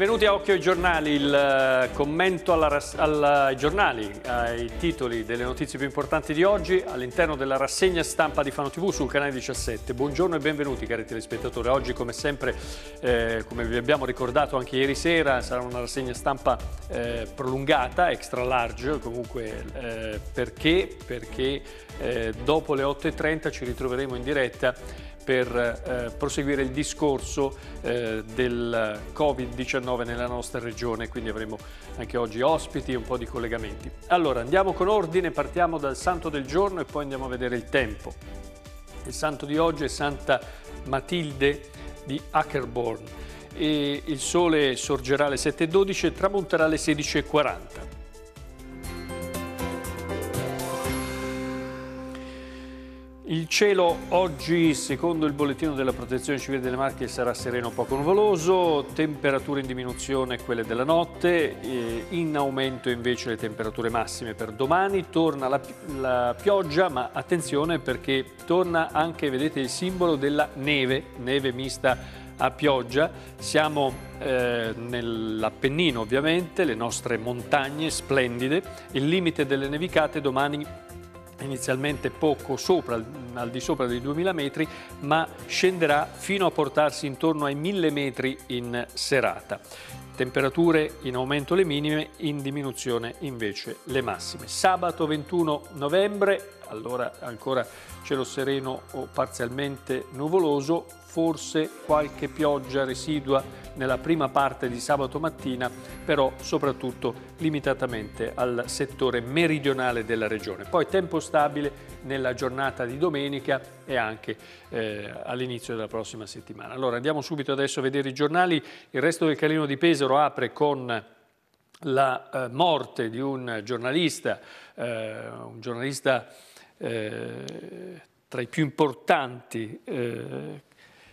Benvenuti a Occhio ai Giornali, il eh, commento ai giornali, ai titoli delle notizie più importanti di oggi all'interno della rassegna stampa di Fano TV sul canale 17. Buongiorno e benvenuti cari telespettatori. Oggi come sempre, eh, come vi abbiamo ricordato anche ieri sera, sarà una rassegna stampa eh, prolungata, extra large comunque, eh, perché? Perché eh, dopo le 8.30 ci ritroveremo in diretta per eh, proseguire il discorso eh, del Covid-19 nella nostra regione, quindi avremo anche oggi ospiti e un po' di collegamenti. Allora, andiamo con ordine, partiamo dal santo del giorno e poi andiamo a vedere il tempo. Il santo di oggi è Santa Matilde di Ackerborn e il sole sorgerà alle 7.12 e tramonterà alle 16.40. Il cielo oggi, secondo il bollettino della Protezione Civile delle Marche, sarà sereno poco nuvoloso, temperature in diminuzione quelle della notte, in aumento invece le temperature massime per domani, torna la, la pioggia, ma attenzione perché torna anche, vedete, il simbolo della neve, neve mista a pioggia. Siamo eh, nell'Appennino ovviamente, le nostre montagne splendide. Il limite delle nevicate domani inizialmente poco sopra, al di sopra dei 2000 metri, ma scenderà fino a portarsi intorno ai 1000 metri in serata. Temperature in aumento le minime, in diminuzione invece le massime. Sabato 21 novembre allora ancora cielo sereno o parzialmente nuvoloso, forse qualche pioggia residua nella prima parte di sabato mattina, però soprattutto limitatamente al settore meridionale della regione. Poi tempo stabile nella giornata di domenica e anche eh, all'inizio della prossima settimana. Allora andiamo subito adesso a vedere i giornali. Il resto del Calino di Pesaro apre con la eh, morte di un giornalista, eh, un giornalista eh, tra i più importanti, eh,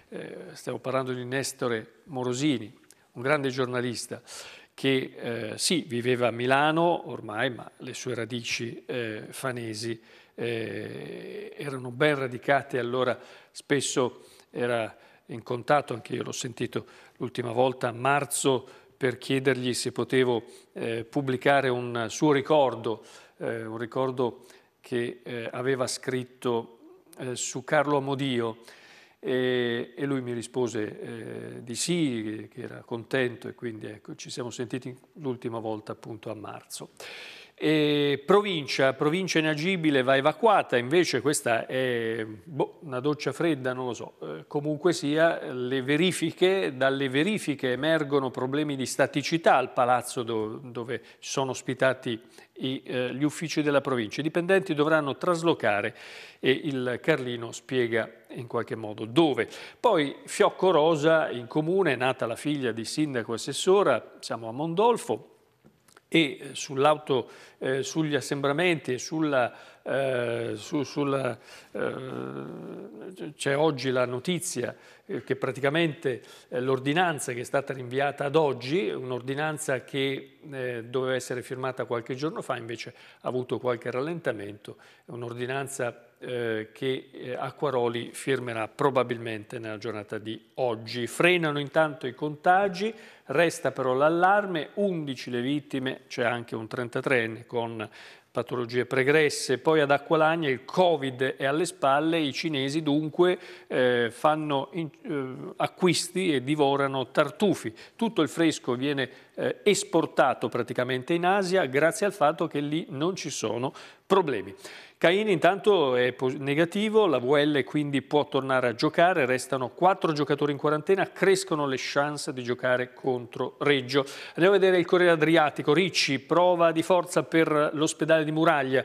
eh, stiamo parlando di Nestore Morosini, un grande giornalista che eh, sì, viveva a Milano ormai, ma le sue radici fanesi erano ben radicate, allora spesso era in contatto, anche io l'ho sentito l'ultima volta a marzo per chiedergli se potevo eh, pubblicare un suo ricordo, eh, un ricordo che eh, aveva scritto eh, su Carlo Amodio e, e lui mi rispose eh, di sì, che era contento e quindi ecco, ci siamo sentiti l'ultima volta appunto a marzo. E provincia, provincia inagibile va evacuata, invece questa è boh, una doccia fredda, non lo so. Eh, comunque sia, verifiche, dalle verifiche emergono problemi di staticità al palazzo do, dove sono ospitati i, eh, gli uffici della provincia. I dipendenti dovranno traslocare e il Carlino spiega in qualche modo dove. Poi Fiocco Rosa in comune, è nata la figlia di sindaco e assessora, siamo a Mondolfo, e eh, eh, sugli assembramenti e sulla eh, su, eh, c'è oggi la notizia eh, che praticamente eh, l'ordinanza che è stata rinviata ad oggi, un'ordinanza che eh, doveva essere firmata qualche giorno fa, invece ha avuto qualche rallentamento, un'ordinanza che Acquaroli firmerà probabilmente nella giornata di oggi. Frenano intanto i contagi, resta però l'allarme, 11 le vittime, c'è anche un 33enne con patologie pregresse. Poi ad Acqualagna il Covid è alle spalle, i cinesi dunque eh, fanno in, eh, acquisti e divorano tartufi. Tutto il fresco viene eh, esportato praticamente in Asia grazie al fatto che lì non ci sono problemi. Caini intanto è negativo, la VL quindi può tornare a giocare, restano quattro giocatori in quarantena, crescono le chance di giocare contro Reggio. Andiamo a vedere il Corriere Adriatico, Ricci prova di forza per l'ospedale di Muraglia.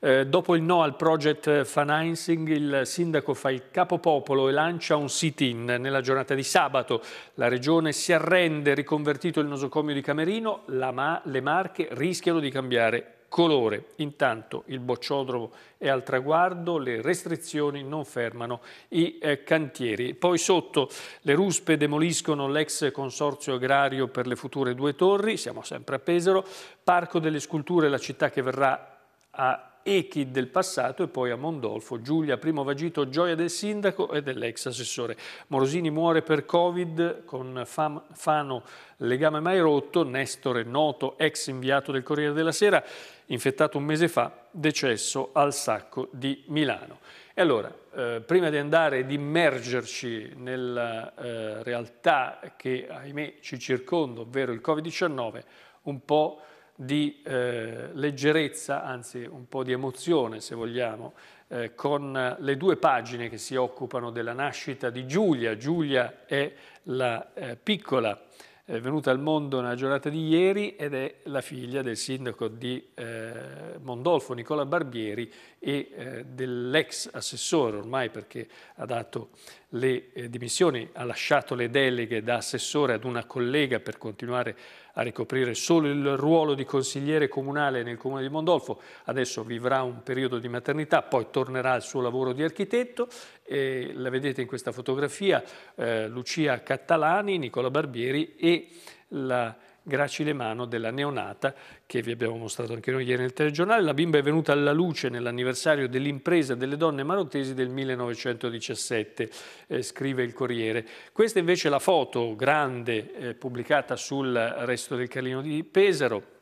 Eh, dopo il no al project financing, il sindaco fa il capopopolo e lancia un sit-in nella giornata di sabato. La regione si arrende, riconvertito il nosocomio di Camerino, ma le Marche rischiano di cambiare colore. Intanto il bocciodromo è al traguardo, le restrizioni non fermano i eh, cantieri. Poi sotto le ruspe demoliscono l'ex consorzio agrario per le future due torri, siamo sempre a Pesaro, Parco delle Sculture, la città che verrà a Echi del passato e poi a Mondolfo, Giulia, primo vagito, gioia del sindaco e dell'ex assessore. Morosini muore per Covid con fam, Fano legame mai rotto, Nestore noto, ex inviato del Corriere della Sera, infettato un mese fa, decesso al sacco di Milano. E allora, eh, prima di andare ed immergerci nella eh, realtà che ahimè ci circonda, ovvero il Covid-19, un po' di eh, leggerezza, anzi un po' di emozione se vogliamo, eh, con le due pagine che si occupano della nascita di Giulia. Giulia è la eh, piccola, è eh, venuta al mondo nella giornata di ieri ed è la figlia del sindaco di eh, Mondolfo, Nicola Barbieri, e eh, dell'ex assessore ormai perché ha dato le dimissioni, ha lasciato le deleghe da assessore ad una collega per continuare a a ricoprire solo il ruolo di consigliere comunale nel comune di Mondolfo, adesso vivrà un periodo di maternità, poi tornerà al suo lavoro di architetto, e la vedete in questa fotografia eh, Lucia Cattalani, Nicola Barbieri e la gracile mano della neonata che vi abbiamo mostrato anche noi ieri nel telegiornale. La bimba è venuta alla luce nell'anniversario dell'impresa delle donne marottesi del 1917, eh, scrive il Corriere. Questa invece è la foto grande eh, pubblicata sul resto del Carlino di Pesaro,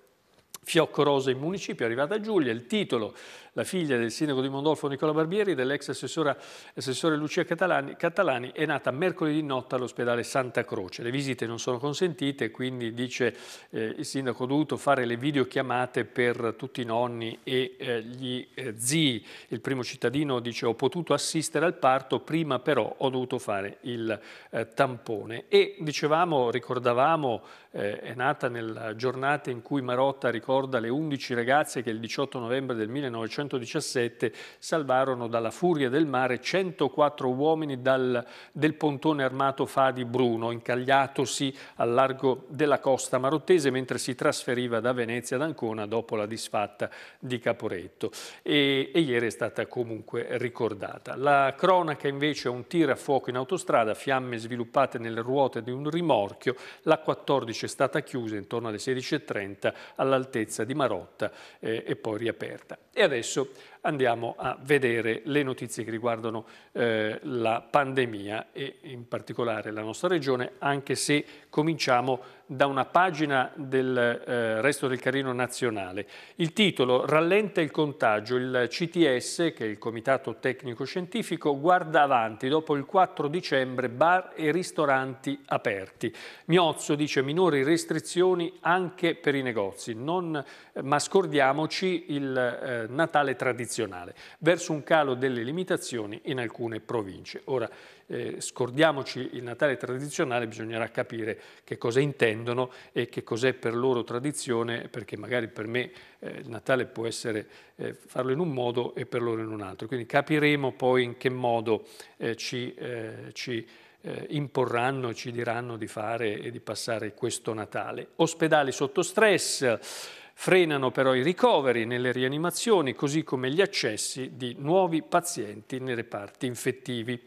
Fiocco Rosa in municipio, è arrivata a Giulia, il titolo la figlia del sindaco di Mondolfo Nicola Barbieri e dell'ex assessore Lucia Catalani, Catalani, è nata mercoledì notte all'ospedale Santa Croce. Le visite non sono consentite, quindi dice eh, il sindaco ho dovuto fare le videochiamate per tutti i nonni e eh, gli eh, zii. Il primo cittadino dice ho potuto assistere al parto, prima però ho dovuto fare il eh, tampone. E dicevamo, ricordavamo, eh, è nata nella giornata in cui Marotta ricorda le 11 ragazze che il 18 novembre del 1900 1917 salvarono dalla furia del mare 104 uomini dal, del pontone armato Fadi Bruno, incagliatosi al largo della costa marottese mentre si trasferiva da Venezia ad Ancona dopo la disfatta di Caporetto. E, e ieri è stata comunque ricordata. La cronaca invece è un tira a fuoco in autostrada, fiamme sviluppate nelle ruote di un rimorchio, la 14 è stata chiusa intorno alle 16.30 all'altezza di Marotta eh, e poi riaperta. E adesso So andiamo a vedere le notizie che riguardano eh, la pandemia e in particolare la nostra regione, anche se cominciamo da una pagina del eh, resto del carino nazionale. Il titolo Rallenta il contagio, il CTS, che è il Comitato Tecnico Scientifico, guarda avanti dopo il 4 dicembre bar e ristoranti aperti. Miozzo dice minori restrizioni anche per i negozi, non, eh, ma scordiamoci il eh, Natale tradizionale eccezionale, verso un calo delle limitazioni in alcune province. Ora, eh, scordiamoci il Natale tradizionale, bisognerà capire che cosa intendono e che cos'è per loro tradizione, perché magari per me eh, il Natale può essere eh, farlo in un modo e per loro in un altro. Quindi capiremo poi in che modo eh, ci, eh, ci eh, imporranno, ci diranno di fare e di passare questo Natale. Ospedali sotto stress, Frenano però i ricoveri nelle rianimazioni, così come gli accessi di nuovi pazienti nei reparti infettivi.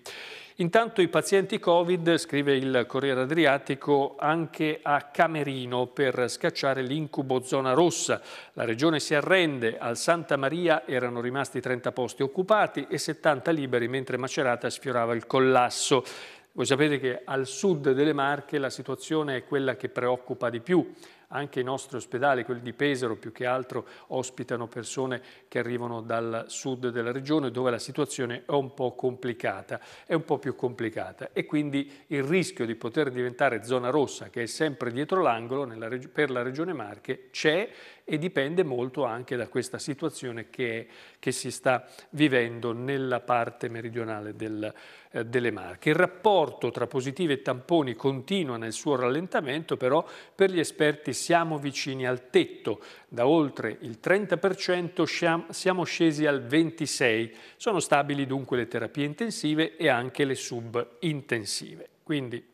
Intanto i pazienti Covid, scrive il Corriere Adriatico, anche a Camerino per scacciare l'incubo zona rossa. La regione si arrende, al Santa Maria erano rimasti 30 posti occupati e 70 liberi mentre Macerata sfiorava il collasso. Voi sapete che al sud delle Marche la situazione è quella che preoccupa di più. Anche i nostri ospedali, quelli di Pesaro più che altro, ospitano persone che arrivano dal sud della regione dove la situazione è un po' complicata, è un po' più complicata e quindi il rischio di poter diventare zona rossa, che è sempre dietro l'angolo per la regione Marche, c'è e dipende molto anche da questa situazione che, è, che si sta vivendo nella parte meridionale del, eh, delle Marche. Il rapporto tra positivi e tamponi continua nel suo rallentamento, però per gli esperti siamo vicini al tetto. Da oltre il 30% siamo scesi al 26%. Sono stabili dunque le terapie intensive e anche le subintensive. Quindi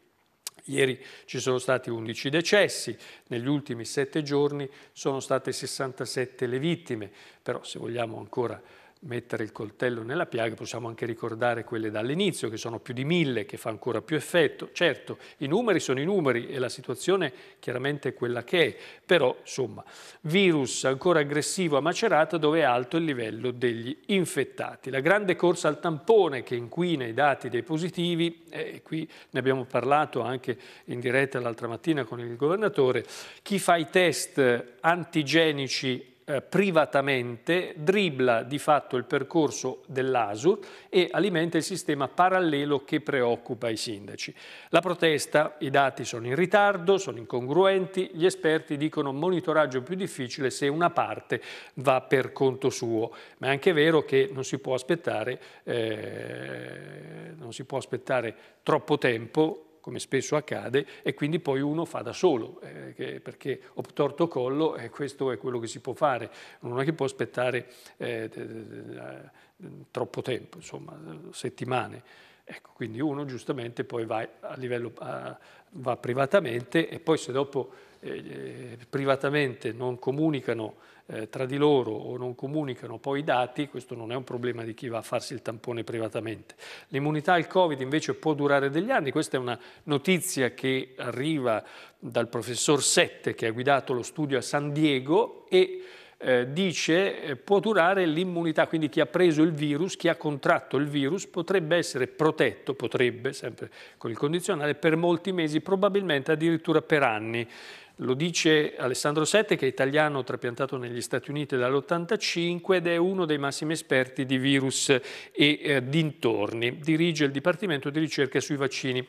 Ieri ci sono stati 11 decessi, negli ultimi 7 giorni sono state 67 le vittime, però se vogliamo ancora mettere il coltello nella piaga, possiamo anche ricordare quelle dall'inizio, che sono più di mille, che fa ancora più effetto. Certo, i numeri sono i numeri e la situazione chiaramente è quella che è, però insomma, virus ancora aggressivo a Macerata dove è alto il livello degli infettati. La grande corsa al tampone che inquina i dati dei positivi, eh, e qui ne abbiamo parlato anche in diretta l'altra mattina con il governatore, chi fa i test antigenici eh, privatamente dribla di fatto il percorso dell'ASUR e alimenta il sistema parallelo che preoccupa i sindaci. La protesta, i dati sono in ritardo, sono incongruenti, gli esperti dicono monitoraggio più difficile se una parte va per conto suo, ma è anche vero che non si può aspettare, eh, non si può aspettare troppo tempo come spesso accade, e quindi poi uno fa da solo, eh, perché ho torto collo e questo è quello che si può fare, non è che può aspettare eh, eh troppo tempo, insomma, settimane. Ecco, quindi uno giustamente poi va, a livello, va privatamente e poi se dopo eh, eh, privatamente non comunicano eh, tra di loro o non comunicano poi i dati, questo non è un problema di chi va a farsi il tampone privatamente. L'immunità al Covid invece può durare degli anni, questa è una notizia che arriva dal professor Sette che ha guidato lo studio a San Diego e eh, dice eh, può durare l'immunità, quindi chi ha preso il virus, chi ha contratto il virus potrebbe essere protetto, potrebbe, sempre con il condizionale, per molti mesi, probabilmente addirittura per anni. Lo dice Alessandro Sette che è italiano trapiantato negli Stati Uniti dall'85 ed è uno dei massimi esperti di virus e eh, dintorni. Dirige il Dipartimento di ricerca sui vaccini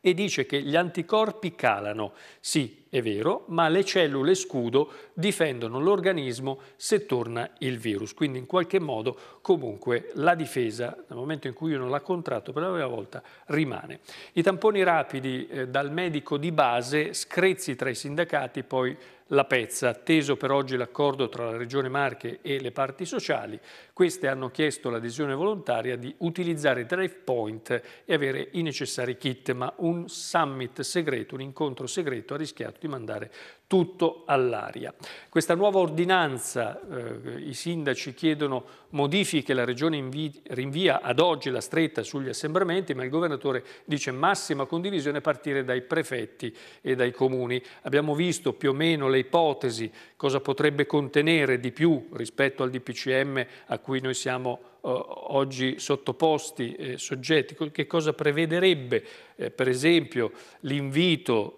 e dice che gli anticorpi calano, sì, è vero, ma le cellule scudo difendono l'organismo se torna il virus. Quindi in qualche modo comunque la difesa, nel momento in cui io non la contratto per la prima volta, rimane. I tamponi rapidi eh, dal medico di base, screzzi tra i sindacati, poi la pezza, atteso per oggi l'accordo tra la Regione Marche e le parti sociali, queste hanno chiesto l'adesione volontaria di utilizzare Drive Point e avere i necessari kit, ma un summit segreto, un incontro segreto ha rischiato certo di mandare tutto all'aria. Questa nuova ordinanza, eh, i sindaci chiedono modifiche, la Regione rinvia ad oggi la stretta sugli assembramenti, ma il Governatore dice massima condivisione a partire dai prefetti e dai comuni. Abbiamo visto più o meno le ipotesi, cosa potrebbe contenere di più rispetto al DPCM a cui noi siamo eh, oggi sottoposti, eh, soggetti, che cosa prevederebbe eh, per esempio l'invito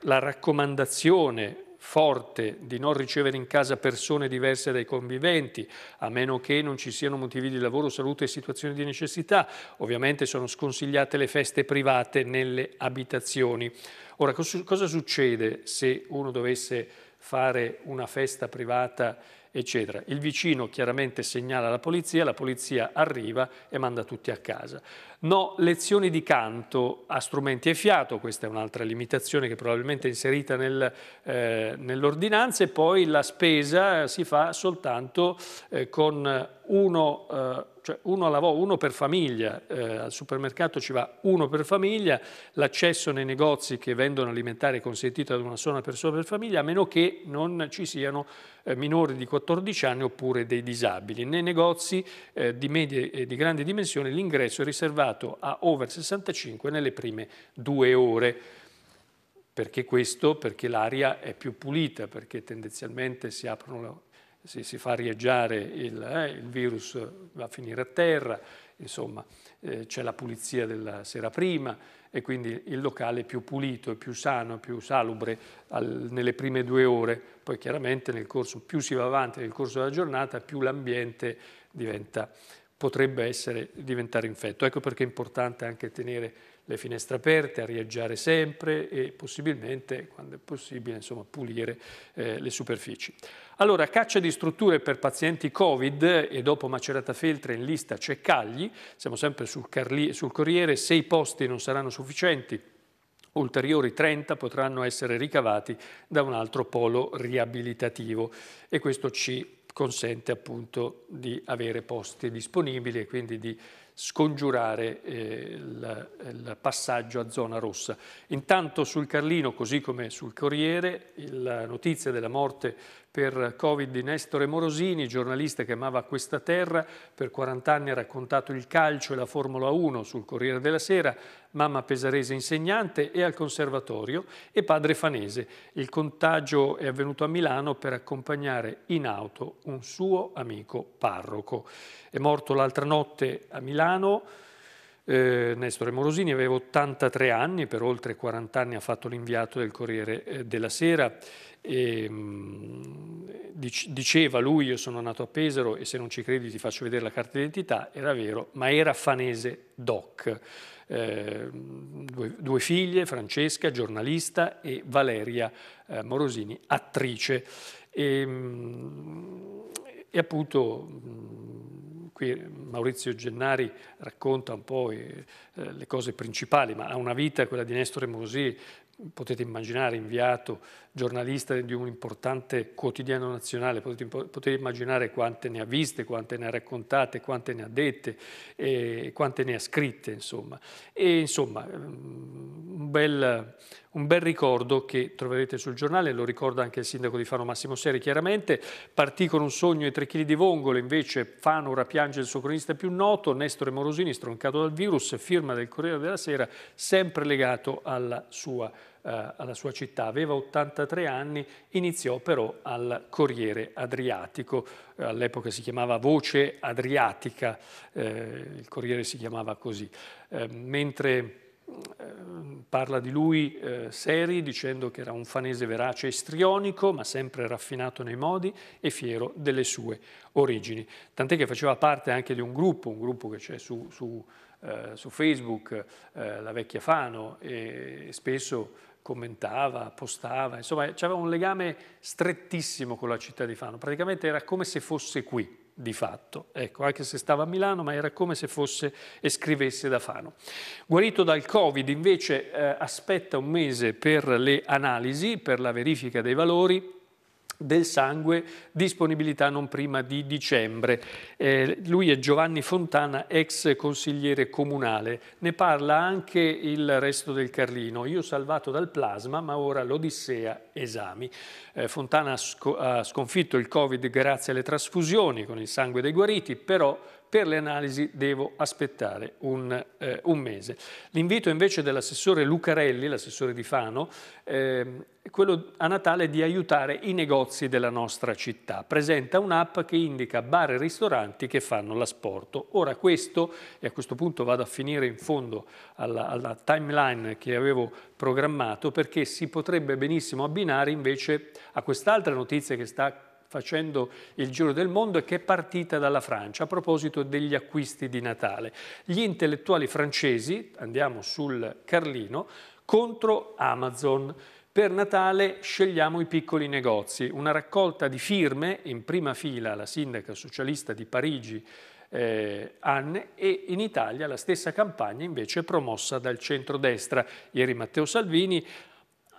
la raccomandazione forte di non ricevere in casa persone diverse dai conviventi, a meno che non ci siano motivi di lavoro, salute e situazioni di necessità. Ovviamente sono sconsigliate le feste private nelle abitazioni. Ora, cosa succede se uno dovesse fare una festa privata eccetera. Il vicino chiaramente segnala alla polizia, la polizia arriva e manda tutti a casa. No, lezioni di canto a strumenti e fiato, questa è un'altra limitazione che probabilmente è inserita nel, eh, nell'ordinanza e poi la spesa si fa soltanto eh, con uno, eh, cioè uno alla volta, uno per famiglia, eh, al supermercato ci va uno per famiglia, l'accesso nei negozi che vendono alimentari è consentito ad una sola persona per famiglia, a meno che non ci siano eh, minori di 14 anni oppure dei disabili. Nei negozi eh, di medie e di grandi dimensioni l'ingresso è riservato a over 65 nelle prime due ore. Perché questo? Perché l'aria è più pulita, perché tendenzialmente si aprono se si fa arieggiare il, eh, il, virus va a finire a terra, insomma eh, c'è la pulizia della sera prima e quindi il locale è più pulito, più sano, più salubre al, nelle prime due ore, poi chiaramente nel corso, più si va avanti nel corso della giornata, più l'ambiente diventa, potrebbe essere, diventare infetto. Ecco perché è importante anche tenere le finestre aperte, arieggiare sempre e possibilmente, quando è possibile, insomma, pulire eh, le superfici. Allora, caccia di strutture per pazienti Covid e dopo Macerata Feltre in lista c'è Cagli, siamo sempre sul, Carli, sul Corriere, se i posti non saranno sufficienti ulteriori 30 potranno essere ricavati da un altro polo riabilitativo e questo ci consente appunto di avere posti disponibili e quindi di scongiurare eh, il, il passaggio a zona rossa. Intanto sul Carlino, così come sul Corriere, la notizia della morte per Covid di Nestore Morosini, giornalista che amava questa terra, per 40 anni ha raccontato il calcio e la Formula 1 sul Corriere della Sera, mamma pesarese insegnante e al conservatorio e padre fanese. Il contagio è avvenuto a Milano per accompagnare in auto un suo amico parroco. È morto l'altra notte a Milano eh, Nestore Morosini aveva 83 anni, per oltre 40 anni ha fatto l'inviato del Corriere eh, della Sera e, ehm, diceva lui io sono nato a Pesaro e se non ci credi ti faccio vedere la carta d'identità, era vero, ma era fanese doc. Eh, due, due, figlie, Francesca, giornalista, e Valeria eh, Morosini, attrice. E, ehm, e appunto mh, mm, qui Maurizio Gennari racconta un po' eh, eh, le cose principali, ma ha una vita, quella di Nestore Mosì, potete immaginare, inviato giornalista di un importante quotidiano nazionale, potete, potete, immaginare quante ne ha viste, quante ne ha raccontate, quante ne ha dette, e eh, quante ne ha scritte, insomma. E insomma, mm, un bel, un bel ricordo che troverete sul giornale, lo ricorda anche il sindaco di Fano Massimo Seri chiaramente, partì con un sogno e tre chili di vongole, invece Fano ora piange il suo cronista più noto, Nestore Morosini, stroncato dal virus, firma del Corriere della Sera, sempre legato alla sua eh, alla sua città, aveva 83 anni, iniziò però al Corriere Adriatico, all'epoca si chiamava Voce Adriatica, eh, il Corriere si chiamava così, eh, mentre parla di lui eh, Seri dicendo che era un fanese verace istrionico ma sempre raffinato nei modi e fiero delle sue origini. Tant'è che faceva parte anche di un gruppo, un gruppo che c'è su, su, eh, su, Facebook, eh, la vecchia Fano, e spesso commentava, postava, insomma c'era un legame strettissimo con la città di Fano, praticamente era come se fosse qui di fatto, ecco, anche se stava a Milano, ma era come se fosse e scrivesse da Fano. Guarito dal Covid invece eh, aspetta un mese per le analisi, per la verifica dei valori, del sangue, disponibilità non prima di dicembre. Eh, lui è Giovanni Fontana, ex consigliere comunale. Ne parla anche il resto del Carlino. Io salvato dal plasma, ma ora l'Odissea esami. Eh, Fontana sc ha sconfitto il Covid grazie alle trasfusioni con il sangue dei guariti, però per le analisi devo aspettare un, eh, un mese. L'invito invece dell'assessore Lucarelli, l'assessore di Fano, eh, è quello a Natale di aiutare i negozi della nostra città. Presenta un'app che indica bar e ristoranti che fanno l'asporto. Ora questo, e a questo punto vado a finire in fondo alla, alla timeline che avevo programmato, perché si potrebbe benissimo abbinare invece a quest'altra notizia che sta facendo il giro del mondo e che è partita dalla Francia a proposito degli acquisti di Natale. Gli intellettuali francesi, andiamo sul Carlino, contro Amazon. Per Natale scegliamo i piccoli negozi, una raccolta di firme in prima fila la sindaca socialista di Parigi eh, Anne e in Italia la stessa campagna invece promossa dal centrodestra. Ieri Matteo Salvini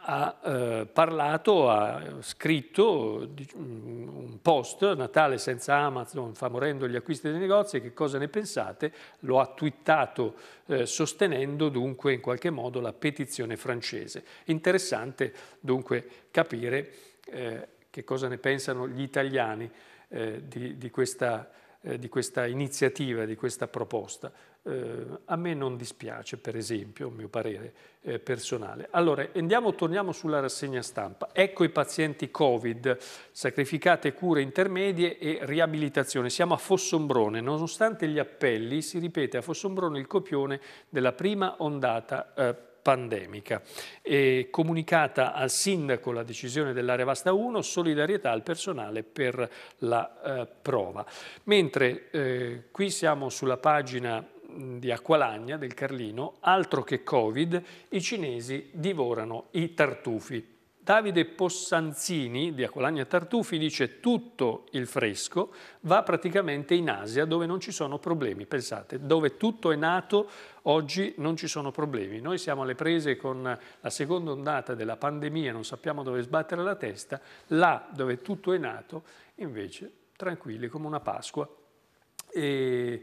ha eh, parlato, ha scritto un post, Natale senza Amazon fa morendo gli acquisti dei negozi, che cosa ne pensate? Lo ha twittato eh, sostenendo dunque in qualche modo la petizione francese. Interessante dunque capire eh, che cosa ne pensano gli italiani eh, di, di, questa eh, di questa iniziativa, di questa proposta. Eh, a me non dispiace, per esempio, un mio parere eh, personale. Allora, andiamo, torniamo sulla rassegna stampa. Ecco i pazienti Covid, sacrificate cure intermedie e riabilitazione. Siamo a Fossombrone. Nonostante gli appelli, si ripete a Fossombrone il copione della prima ondata eh, pandemica. E comunicata al sindaco la decisione dell'area vasta 1, solidarietà al personale per la eh, prova. Mentre eh, qui siamo sulla pagina di Acqualagna, del Carlino, altro che Covid, i cinesi divorano i tartufi. Davide Possanzini di Acolagna Tartufi dice tutto il fresco va praticamente in Asia dove non ci sono problemi, pensate, dove tutto è nato oggi non ci sono problemi. Noi siamo alle prese con la seconda ondata della pandemia, non sappiamo dove sbattere la testa, là dove tutto è nato invece tranquilli come una Pasqua. E,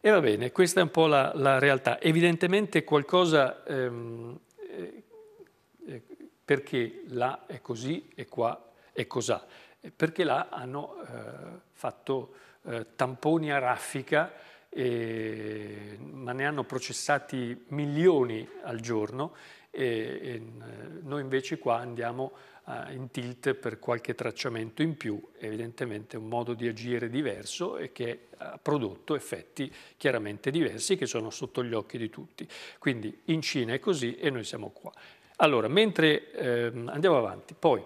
e va bene, questa è un po' la, la realtà. Evidentemente qualcosa... Ehm, eh, eh perché là è così e qua è cos'ha, perché là hanno eh, fatto eh, tamponi a raffica, eh, ma ne hanno processati milioni al giorno e, noi invece qua andiamo in tilt per qualche tracciamento in più, evidentemente un modo di agire diverso e che ha prodotto effetti chiaramente diversi che sono sotto gli occhi di tutti. Quindi in Cina è così e noi siamo qua. Allora, mentre eh, andiamo avanti, poi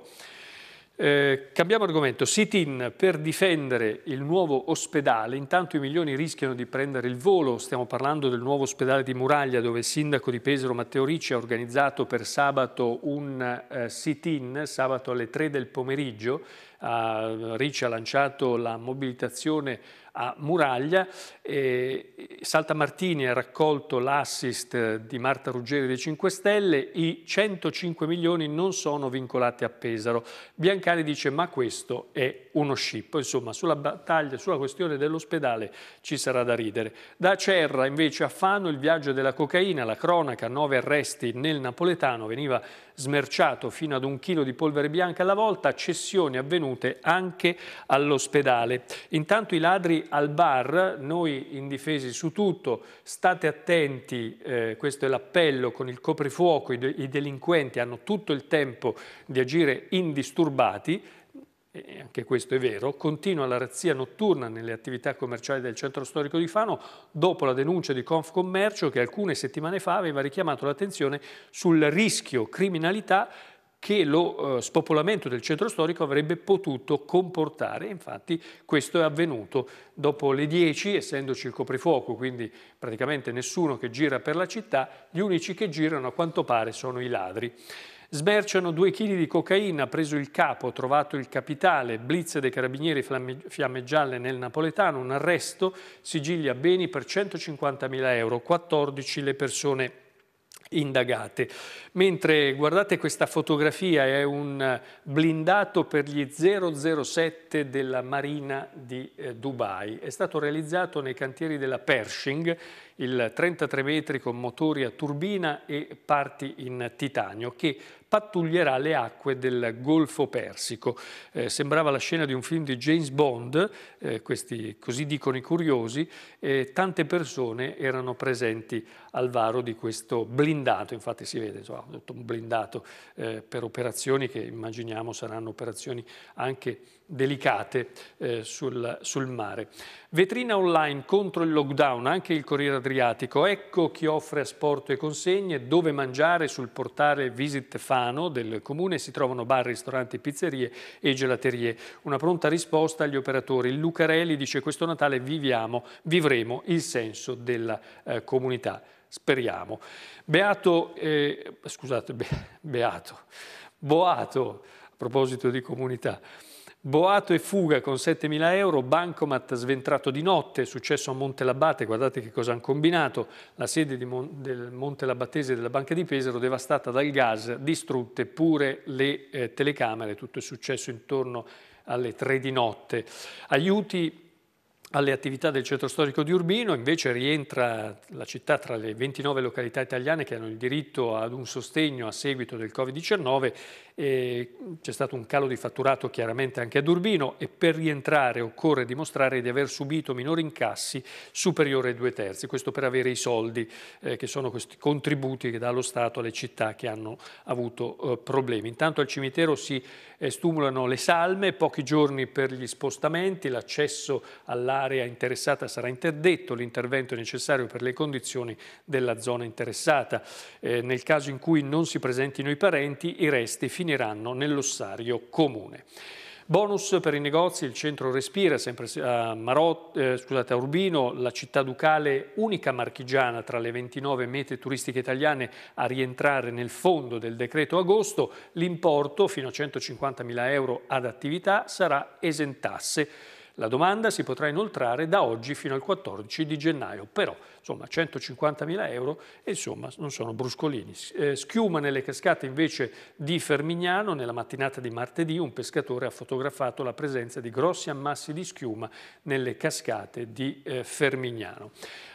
eh, cambiamo argomento. Sit-in per difendere il nuovo ospedale. Intanto i milioni rischiano di prendere il volo. Stiamo parlando del nuovo ospedale di Muraglia, dove il sindaco di Pesaro Matteo Ricci ha organizzato per sabato un eh, sit-in, sabato alle 3 del pomeriggio. Ah, Ricci ha lanciato la mobilitazione a Muraglia. Eh, Salta Martini ha raccolto l'assist di Marta Ruggeri dei 5 Stelle, i 105 milioni non sono vincolati a Pesaro. Biancani dice ma questo è uno scippo, insomma sulla battaglia, sulla questione dell'ospedale ci sarà da ridere. Da Cerra invece a Fano il viaggio della cocaina, la cronaca, nove arresti nel napoletano, veniva smerciato fino ad un chilo di polvere bianca alla volta, cessioni avvenute anche all'ospedale. Intanto i ladri al bar, noi indifesi su tutto, state attenti, eh, questo è l'appello con il coprifuoco, i, de i delinquenti hanno tutto il tempo di agire indisturbati, e anche questo è vero, continua la razzia notturna nelle attività commerciali del centro storico di Fano dopo la denuncia di Confcommercio che alcune settimane fa aveva richiamato l'attenzione sul rischio criminalità che lo eh, spopolamento del centro storico avrebbe potuto comportare. Infatti questo è avvenuto dopo le 10, essendoci il coprifuoco, quindi praticamente nessuno che gira per la città, gli unici che girano a quanto pare sono i ladri. Smerciano due chili di cocaina, preso il capo, trovato il capitale, blitz dei carabinieri fiamme, fiamme gialle nel napoletano, un arresto, Sigilia Beni per 150.000 euro, 14 le persone indagate. Mentre guardate questa fotografia, è un blindato per gli 007 della Marina di eh, Dubai. È stato realizzato nei cantieri della Pershing, il 33 metri con motori a turbina e parti in titanio, che pattuglierà le acque del Golfo Persico. Eh, sembrava la scena di un film di James Bond, eh, questi, così dicono i curiosi, eh, tante persone erano presenti al varo di questo blindato, infatti si vede insomma, un blindato eh, per operazioni che immaginiamo saranno operazioni anche delicate eh, sul, sul, mare. Vetrina online contro il lockdown, anche il Corriere Adriatico. Ecco chi offre asporto e consegne, dove mangiare sul portale Visit Fano del comune si trovano bar, ristoranti, pizzerie e gelaterie. Una pronta risposta agli operatori. Il Lucarelli dice questo Natale viviamo, vivremo il senso della eh, comunità. Speriamo. Beato, eh, scusate, be, Beato, Boato, a proposito di comunità. Boato e fuga con 7.000 euro, Bancomat sventrato di notte, successo a Monte Montelabate, guardate che cosa hanno combinato, la sede Mon del Montelabatese della Banca di Pesaro devastata dal gas, distrutte pure le eh, telecamere, tutto è successo intorno alle 3 di notte. Aiuti alle attività del centro storico di Urbino, invece rientra la città tra le 29 località italiane che hanno il diritto ad un sostegno a seguito del Covid-19, c'è stato un calo di fatturato chiaramente anche ad Urbino e per rientrare occorre dimostrare di aver subito minori incassi superiori ai due terzi, questo per avere i soldi eh, che sono questi contributi che dà lo Stato alle città che hanno avuto eh, problemi. Intanto al cimitero si eh, stimolano le salme, pochi giorni per gli spostamenti, l'accesso all'area All'area interessata sarà interdetto l'intervento è necessario per le condizioni della zona interessata. Eh, nel caso in cui non si presentino i parenti, i resti finiranno nell'ossario comune. Bonus per i negozi, il centro Respira, sempre a, Marot, eh, scusate, a Urbino, la città ducale unica marchigiana tra le 29 mete turistiche italiane a rientrare nel fondo del decreto agosto, l'importo fino a 150.000 euro ad attività sarà esentasse la domanda si potrà inoltrare da oggi fino al 14 di gennaio, però insomma 150.000 euro e insomma non sono bruscolini. Eh, schiuma nelle cascate invece di Fermignano, nella mattinata di martedì un pescatore ha fotografato la presenza di grossi ammassi di schiuma nelle cascate di eh, Fermignano.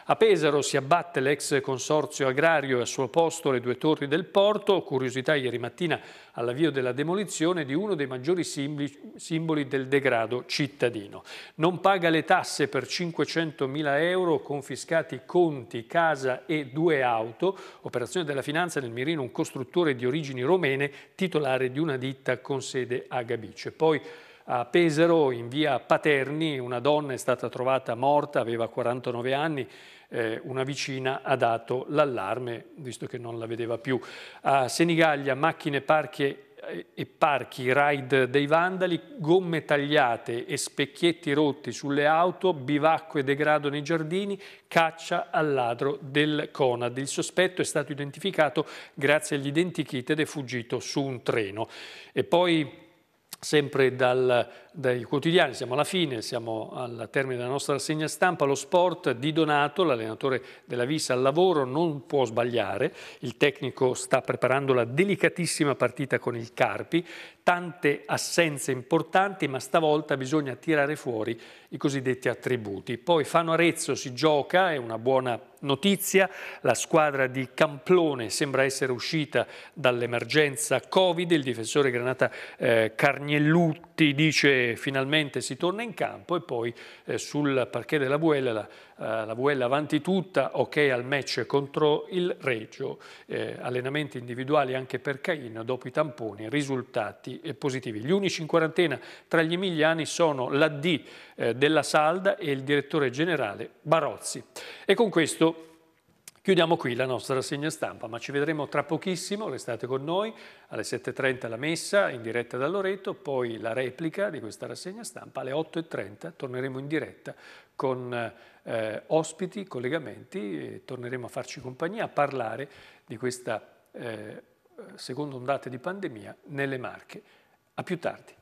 A Pesaro si abbatte l'ex consorzio agrario e a suo posto le due torri del porto, curiosità ieri mattina all'avvio della demolizione di uno dei maggiori simboli, simboli del degrado cittadino. Non paga le tasse per 500.000 euro confiscati con conti, casa e due auto, operazione della finanza nel mirino un costruttore di origini romene titolare di una ditta con sede a Gabice. Poi a Pesaro, in via Paterni, una donna è stata trovata morta, aveva 49 anni, eh, una vicina ha dato l'allarme, visto che non la vedeva più. A Senigallia, macchine, parchi e parchi raid dei vandali, gomme tagliate e specchietti rotti sulle auto, bivacco e degrado nei giardini, caccia al ladro del Conad. Il sospetto è stato identificato grazie agli identikit ed è fuggito su un treno. E poi sempre dal dai quotidiani, siamo alla fine, siamo al termine della nostra rassegna stampa, lo sport di Donato, l'allenatore della Visa al lavoro, non può sbagliare, il tecnico sta preparando la delicatissima partita con il Carpi, tante assenze importanti ma stavolta bisogna tirare fuori i cosiddetti attributi. Poi Fano Arezzo si gioca, è una buona notizia, la squadra di Camplone sembra essere uscita dall'emergenza Covid, il difensore Granata eh, Carniellutti dice finalmente si torna in campo e poi eh, sul parquet della Vuela, la, eh, la Vuela avanti tutta, ok al match contro il Reggio, eh, allenamenti individuali anche per Caino, dopo i tamponi, risultati positivi. Gli unici in quarantena tra gli emiliani sono l'AD eh, della Salda e il direttore generale Barozzi. E con questo Chiudiamo qui la nostra rassegna stampa, ma ci vedremo tra pochissimo, restate con noi, alle 7.30 la messa in diretta da Loreto, poi la replica di questa rassegna stampa, alle 8.30 torneremo in diretta con eh, ospiti, collegamenti, e torneremo a farci compagnia, a parlare di questa eh, seconda ondata di pandemia nelle Marche. A più tardi.